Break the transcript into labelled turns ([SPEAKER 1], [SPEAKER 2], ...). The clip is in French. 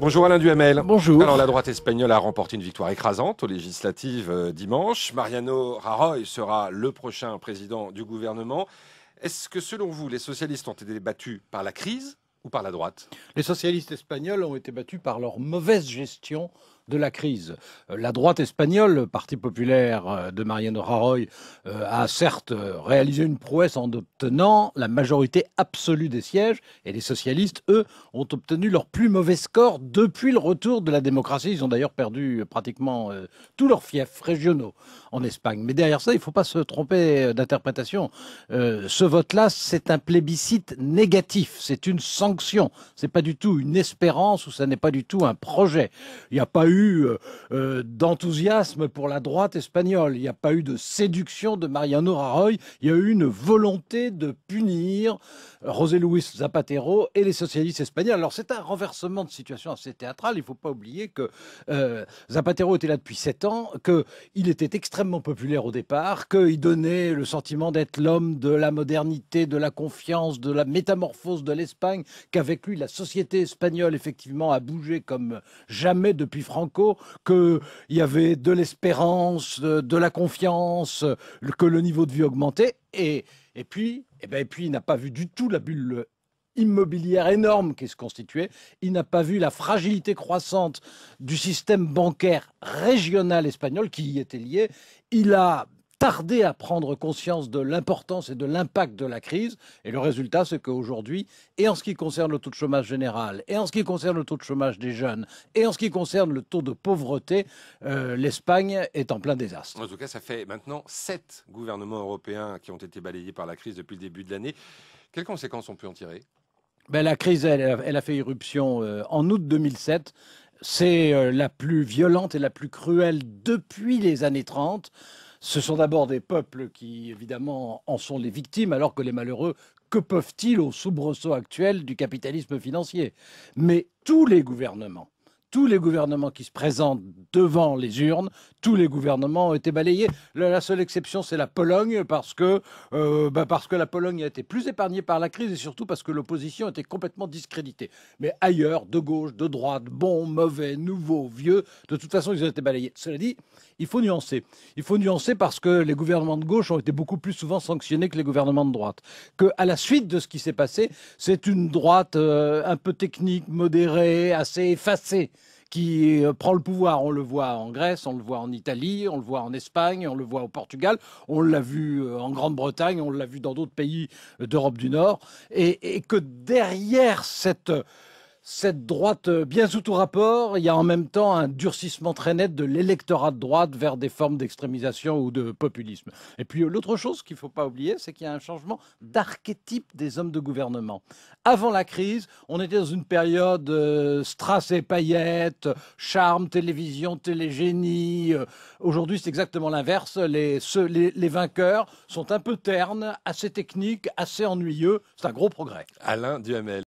[SPEAKER 1] Bonjour Alain Duhamel. Bonjour. Alors la droite espagnole a remporté une victoire écrasante aux législatives euh, dimanche. Mariano Rajoy sera le prochain président du gouvernement. Est-ce que selon vous, les socialistes ont été battus par la crise ou par la droite Les socialistes espagnols ont été battus par leur mauvaise gestion de la crise. Euh, la droite espagnole, Parti populaire euh, de Mariano Rajoy, euh, a certes réalisé une prouesse en obtenant la majorité absolue des sièges, et les socialistes, eux, ont obtenu leur plus mauvais score depuis le retour de la démocratie. Ils ont d'ailleurs perdu pratiquement tous leurs fiefs régionaux en Espagne. Mais derrière ça, il ne faut pas se tromper d'interprétation. ce vote-là, c'est un plébiscite négatif, c'est une sanction, c'est pas du tout une espérance ou ça n'est pas du tout un projet. Il n'y a pas eu euh, euh, d'enthousiasme pour la droite espagnole, il n'y a pas eu de séduction de Mariano Rajoy, il y a eu une volonté de punir euh, José Luis Zapatero et les socialistes espagnols. Alors c'est un renversement de situation assez théâtral, il ne faut pas oublier que Zapatero était là depuis 7 ans, qu'il était extrêmement populaire au départ, qu'il donnait le sentiment d'être l'homme de la modernité, de la confiance, de la métamorphose de l'Espagne, qu'avec lui la société espagnole effectivement a bougé comme jamais depuis France que qu'il y avait de l'espérance, de, la confiance, que le niveau de vie augmentait. Et, et puis, et eh ben, et puis, il n'a pas vu du tout la bulle immobilière énorme qui se constituait. Il n'a pas vu la fragilité croissante du système bancaire régional espagnol qui y était lié. Il a tardé à prendre conscience de l'importance et de l'impact de la crise. Et le résultat, c'est qu'aujourd'hui, et en ce qui concerne le taux de chômage général, et en ce qui concerne le taux de chômage des jeunes, et en ce qui concerne le taux de pauvreté, euh, l'Espagne est en plein désastre. En tout cas, ça fait maintenant sept gouvernements européens qui ont été balayés par la crise depuis le début de l'année. Quelles conséquences on peut en tirer ben, La crise, elle, elle, a fait irruption euh, en août 2007. C'est euh, la plus violente et la plus cruelle depuis les années 30. Ce sont d'abord des peuples qui, évidemment, en sont les victimes, alors que les malheureux, que peuvent-ils au soubresaut actuel du capitalisme financier Mais tous les gouvernements, tous les gouvernements qui se présentent devant les urnes, tous les gouvernements ont été balayés. La, seule exception, c'est la Pologne, parce que, euh, bah, parce que la Pologne a été plus épargnée par la crise et surtout parce que l'opposition était complètement discréditée. Mais ailleurs, de gauche, de droite, bon, mauvais, nouveau, vieux, de toute façon, ils ont été balayés. Cela dit, il faut nuancer. Il faut nuancer parce que les gouvernements de gauche ont été beaucoup plus souvent sanctionnés que les gouvernements de droite. Que à la suite de ce qui s'est passé, c'est une droite euh, un peu technique, modérée, assez effacée qui euh, prend le pouvoir. On le voit en Grèce, on le voit en Italie, on le voit en Espagne, on le voit au Portugal, on l'a vu euh, en Grande-Bretagne, on l'a vu dans d'autres pays euh, d'Europe du Nord, et, et que derrière cette cette droite euh, bien sous tout rapport, il y a en même temps un durcissement très net de l'électorat de droite vers des formes d'extrémisation ou de populisme. Et puis l'autre chose qu'il ne faut pas oublier, c'est qu'il y a un changement d'archétype des hommes de gouvernement. Avant la crise, on était dans une période euh, strass et paillettes, charme, télévision, télégénie. Euh. Aujourd'hui, c'est exactement l'inverse. Les, les, les vainqueurs sont un peu ternes, assez techniques, assez ennuyeux. C'est un gros progrès. Alain Duhamel.